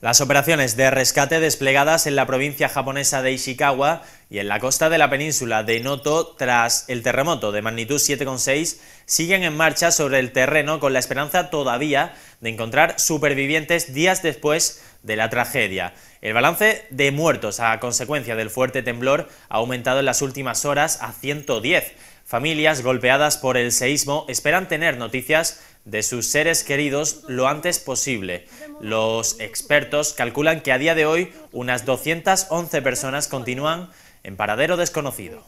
Las operaciones de rescate desplegadas en la provincia japonesa de Ishikawa y en la costa de la península de Noto tras el terremoto de magnitud 7,6 siguen en marcha sobre el terreno con la esperanza todavía de encontrar supervivientes días después de la tragedia. El balance de muertos a consecuencia del fuerte temblor ha aumentado en las últimas horas a 110. Familias golpeadas por el seísmo esperan tener noticias de sus seres queridos lo antes posible. Los expertos calculan que a día de hoy unas 211 personas continúan en paradero desconocido.